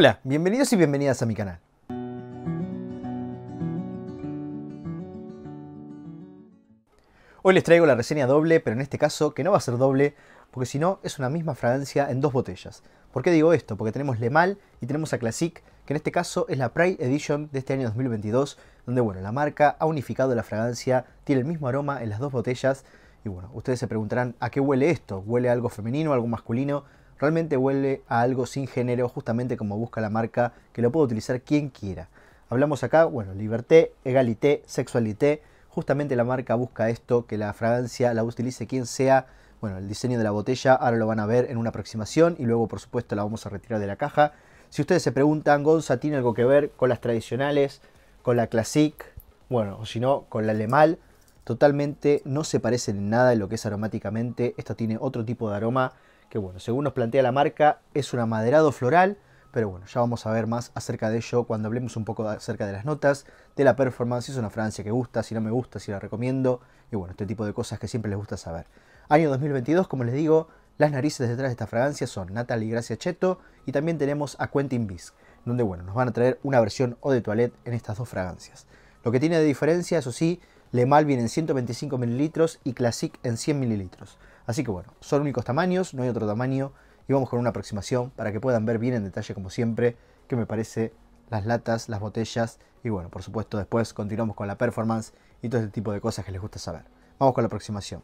Hola, bienvenidos y bienvenidas a mi canal. Hoy les traigo la reseña doble, pero en este caso que no va a ser doble, porque si no es una misma fragancia en dos botellas. ¿Por qué digo esto? Porque tenemos Le Mal y tenemos a Classic, que en este caso es la Pride Edition de este año 2022, donde bueno, la marca ha unificado la fragancia, tiene el mismo aroma en las dos botellas, y bueno, ustedes se preguntarán, ¿a qué huele esto? ¿Huele algo femenino, algo masculino? realmente huele a algo sin género, justamente como busca la marca, que lo puede utilizar quien quiera. Hablamos acá, bueno, liberté, egalité, sexualité, justamente la marca busca esto, que la fragancia la utilice quien sea. Bueno, el diseño de la botella ahora lo van a ver en una aproximación y luego por supuesto la vamos a retirar de la caja. Si ustedes se preguntan, Gonza tiene algo que ver con las tradicionales, con la Classic, bueno, o si no, con la Lemal. Totalmente no se parecen en nada en lo que es aromáticamente. Esto tiene otro tipo de aroma que bueno, según nos plantea la marca, es un amaderado floral, pero bueno, ya vamos a ver más acerca de ello cuando hablemos un poco acerca de las notas, de la performance, si es una fragancia que gusta, si no me gusta, si la recomiendo, y bueno, este tipo de cosas que siempre les gusta saber. Año 2022, como les digo, las narices detrás de esta fragancia son Natalie Gracia Cheto y también tenemos a Quentin Bisk, donde bueno, nos van a traer una versión o de toilette en estas dos fragancias. Lo que tiene de diferencia, eso sí, Le Malvin en 125 ml y Classic en 100 ml. Así que bueno, son únicos tamaños, no hay otro tamaño. Y vamos con una aproximación para que puedan ver bien en detalle como siempre, qué me parece las latas, las botellas y bueno, por supuesto después continuamos con la performance y todo este tipo de cosas que les gusta saber. Vamos con la aproximación.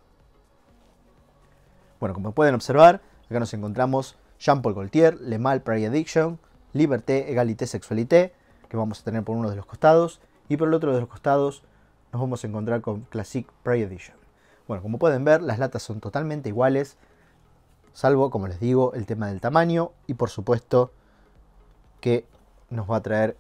Bueno, como pueden observar, acá nos encontramos Jean-Paul Gaultier, Le Mal Prairie Addiction, Liberté, Egalité, Sexualité, que vamos a tener por uno de los costados, y por el otro de los costados nos vamos a encontrar con Classic Prairie Edition. Bueno, como pueden ver, las latas son totalmente iguales, salvo, como les digo, el tema del tamaño y por supuesto que nos va a traer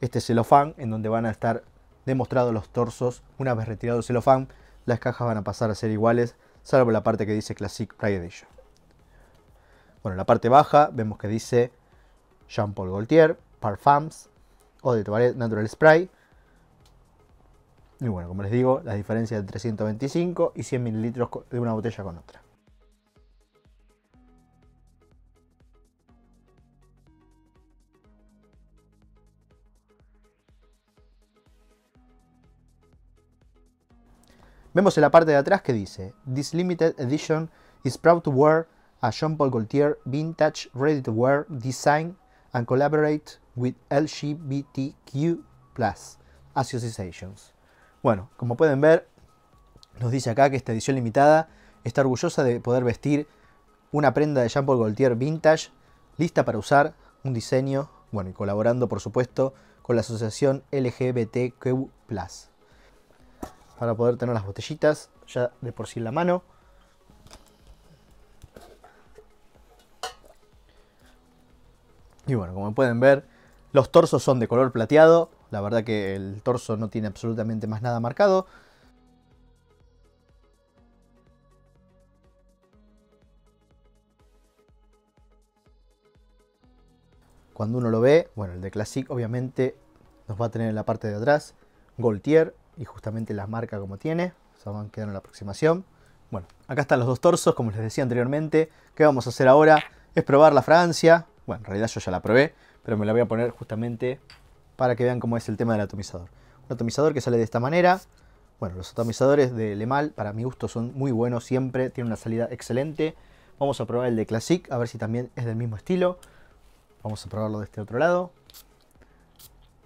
este celofán en donde van a estar demostrados los torsos. Una vez retirado el celofán, las cajas van a pasar a ser iguales, salvo la parte que dice Classic Pride Edition. Bueno, en la parte baja vemos que dice Jean Paul Gaultier, Parfums, Eau de Toilette Natural Spray, y bueno, como les digo, la diferencia entre 325 y 100 mililitros de una botella con otra. Vemos en la parte de atrás que dice, This limited edition is proud to wear a Jean Paul Gaultier vintage ready to wear design and collaborate with LGBTQ Associations. Bueno, como pueden ver, nos dice acá que esta edición limitada está orgullosa de poder vestir una prenda de Jean Paul Gaultier vintage, lista para usar, un diseño, bueno, y colaborando por supuesto con la asociación LGBTQ+. Para poder tener las botellitas ya de por sí en la mano. Y bueno, como pueden ver, los torsos son de color plateado, la verdad que el torso no tiene absolutamente más nada marcado. Cuando uno lo ve, bueno, el de Classic obviamente nos va a tener en la parte de atrás Goltier y justamente las marca como tiene. O sea, van quedando en la aproximación. Bueno, acá están los dos torsos, como les decía anteriormente. ¿Qué vamos a hacer ahora? Es probar la fragancia. Bueno, en realidad yo ya la probé, pero me la voy a poner justamente para que vean cómo es el tema del atomizador. Un atomizador que sale de esta manera. Bueno, los atomizadores de Lemal para mi gusto son muy buenos siempre, tienen una salida excelente. Vamos a probar el de Classic, a ver si también es del mismo estilo. Vamos a probarlo de este otro lado.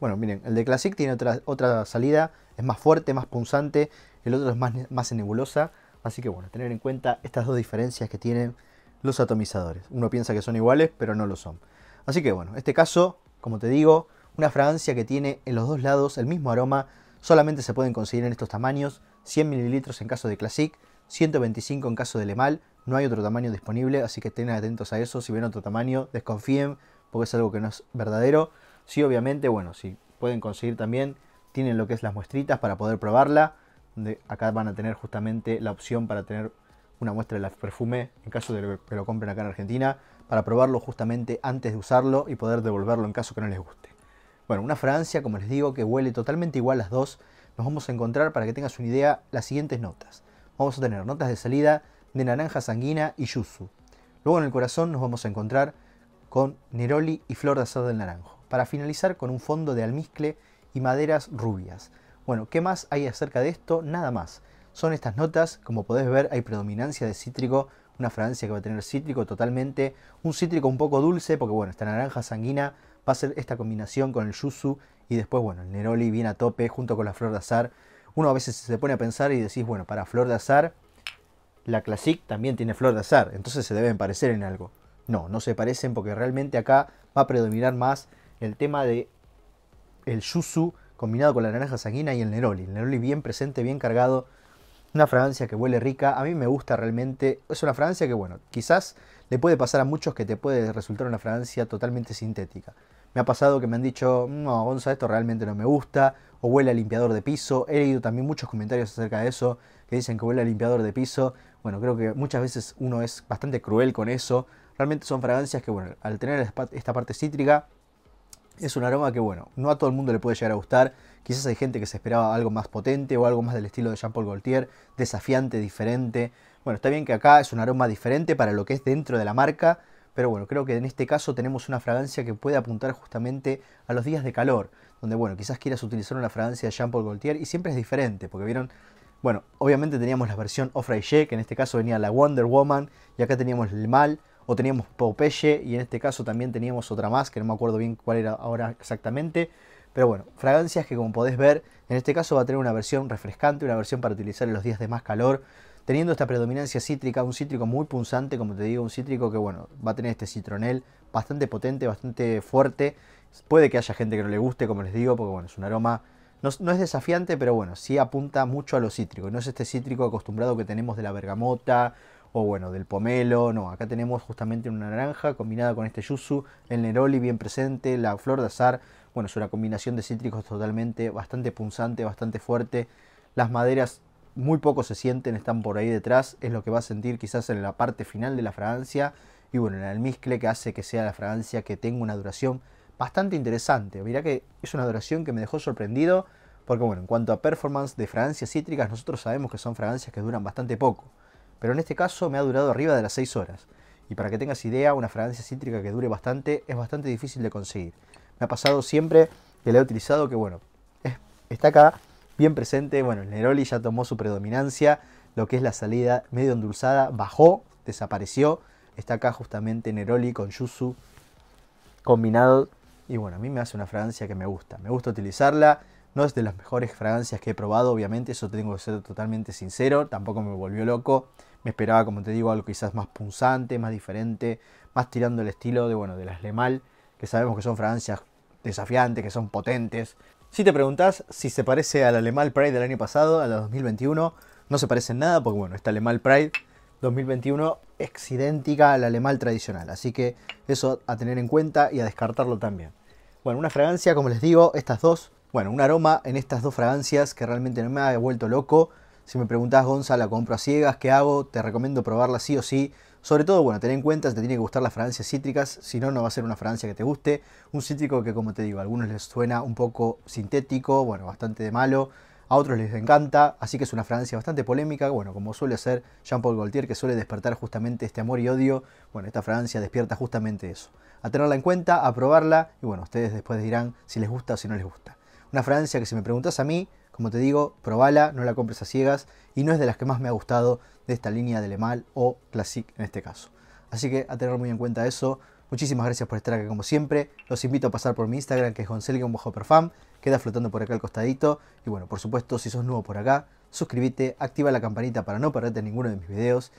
Bueno, miren, el de Classic tiene otra, otra salida, es más fuerte, más punzante, el otro es más, más nebulosa. Así que bueno, tener en cuenta estas dos diferencias que tienen los atomizadores. Uno piensa que son iguales, pero no lo son. Así que bueno, este caso, como te digo, una fragancia que tiene en los dos lados el mismo aroma, solamente se pueden conseguir en estos tamaños, 100 ml en caso de Classic, 125 en caso de Lemal, no hay otro tamaño disponible, así que estén atentos a eso, si ven otro tamaño, desconfíen, porque es algo que no es verdadero. Sí, obviamente, bueno, si pueden conseguir también, tienen lo que es las muestritas para poder probarla, donde acá van a tener justamente la opción para tener una muestra del perfume, en caso de que lo compren acá en Argentina, para probarlo justamente antes de usarlo y poder devolverlo en caso que no les guste. Bueno, una Francia, como les digo, que huele totalmente igual las dos. Nos vamos a encontrar, para que tengas una idea, las siguientes notas. Vamos a tener notas de salida de naranja sanguina y yuzu. Luego en el corazón nos vamos a encontrar con neroli y flor de azar del naranjo. Para finalizar con un fondo de almizcle y maderas rubias. Bueno, ¿qué más hay acerca de esto? Nada más. Son estas notas, como podés ver, hay predominancia de cítrico, una Francia que va a tener cítrico totalmente, un cítrico un poco dulce, porque bueno, esta naranja sanguina va a ser esta combinación con el yuzu y después, bueno, el neroli bien a tope junto con la flor de azar. Uno a veces se pone a pensar y decís, bueno, para flor de azar, la classic también tiene flor de azar, entonces se deben parecer en algo. No, no se parecen porque realmente acá va a predominar más el tema de el yuzu combinado con la naranja sanguina y el neroli. El neroli bien presente, bien cargado, una fragancia que huele rica, a mí me gusta realmente, es una fragancia que bueno, quizás le puede pasar a muchos que te puede resultar una fragancia totalmente sintética. Me ha pasado que me han dicho, no, Gonza, esto realmente no me gusta, o huele a limpiador de piso. He leído también muchos comentarios acerca de eso, que dicen que huele a limpiador de piso. Bueno, creo que muchas veces uno es bastante cruel con eso. Realmente son fragancias que, bueno, al tener esta parte cítrica, es un aroma que, bueno, no a todo el mundo le puede llegar a gustar. Quizás hay gente que se esperaba algo más potente o algo más del estilo de Jean-Paul Gaultier, desafiante, diferente. Bueno, está bien que acá es un aroma diferente para lo que es dentro de la marca, pero bueno, creo que en este caso tenemos una fragancia que puede apuntar justamente a los días de calor, donde bueno, quizás quieras utilizar una fragancia de Jean Paul Gaultier y siempre es diferente, porque vieron, bueno, obviamente teníamos la versión off que en este caso venía la Wonder Woman, y acá teníamos el Mal, o teníamos Popeye, y en este caso también teníamos otra más, que no me acuerdo bien cuál era ahora exactamente, pero bueno, fragancias que como podés ver, en este caso va a tener una versión refrescante, una versión para utilizar en los días de más calor, teniendo esta predominancia cítrica, un cítrico muy punzante, como te digo, un cítrico que bueno, va a tener este citronel bastante potente, bastante fuerte. Puede que haya gente que no le guste, como les digo, porque bueno, es un aroma no, es desafiante, pero bueno, sí apunta mucho a lo cítrico. No es este cítrico acostumbrado que tenemos de la bergamota o bueno, del pomelo. No, acá tenemos justamente una naranja combinada con este yuzu, el neroli bien presente, la flor de azar. Bueno, es una combinación de cítricos totalmente bastante punzante, bastante fuerte. Las maderas muy poco se sienten, están por ahí detrás, es lo que va a sentir quizás en la parte final de la fragancia y bueno, en el almizcle que hace que sea la fragancia que tenga una duración bastante interesante. Mirá que es una duración que me dejó sorprendido porque bueno, en cuanto a performance de fragancias cítricas, nosotros sabemos que son fragancias que duran bastante poco, pero en este caso me ha durado arriba de las 6 horas. Y para que tengas idea, una fragancia cítrica que dure bastante es bastante difícil de conseguir. Me ha pasado siempre que la he utilizado que bueno, está acá bien presente. Bueno, el Neroli ya tomó su predominancia, lo que es la salida medio endulzada, bajó, desapareció. Está acá justamente Neroli con Yuzu combinado. Y bueno, a mí me hace una fragancia que me gusta. Me gusta utilizarla. No es de las mejores fragancias que he probado, obviamente, eso tengo que ser totalmente sincero. Tampoco me volvió loco. Me esperaba, como te digo, algo quizás más punzante, más diferente, más tirando el estilo de, bueno, de las Lemal, que sabemos que son fragancias desafiantes, que son potentes, si te preguntas si se parece al Alemal Pride del año pasado, a la 2021, no se parece en nada, porque bueno, esta Alemal Pride 2021 es idéntica al Alemal tradicional, así que eso a tener en cuenta y a descartarlo también. Bueno, una fragancia, como les digo, estas dos, bueno, un aroma en estas dos fragancias que realmente no me ha vuelto loco, si me preguntás, Gonza, la compro a ciegas, ¿qué hago? Te recomiendo probarla sí o sí. Sobre todo, bueno, ten en cuenta, te tiene que gustar las fragancias cítricas, si no, no va a ser una fragancia que te guste. Un cítrico que, como te digo, a algunos les suena un poco sintético, bueno, bastante de malo, a otros les encanta, así que es una fragancia bastante polémica, bueno, como suele hacer Jean-Paul Gaultier, que suele despertar justamente este amor y odio, bueno, esta fragancia despierta justamente eso. A tenerla en cuenta, a probarla, y bueno, ustedes después dirán si les gusta o si no les gusta. Una Francia que si me preguntas a mí, como te digo, probala, no la compres a ciegas y no es de las que más me ha gustado de esta línea de Le Mal o Classic en este caso. Así que a tener muy en cuenta eso. Muchísimas gracias por estar acá como siempre. Los invito a pasar por mi Instagram que es goncelio Queda flotando por acá al costadito. Y bueno, por supuesto, si sos nuevo por acá, suscríbete, activa la campanita para no perderte ninguno de mis videos.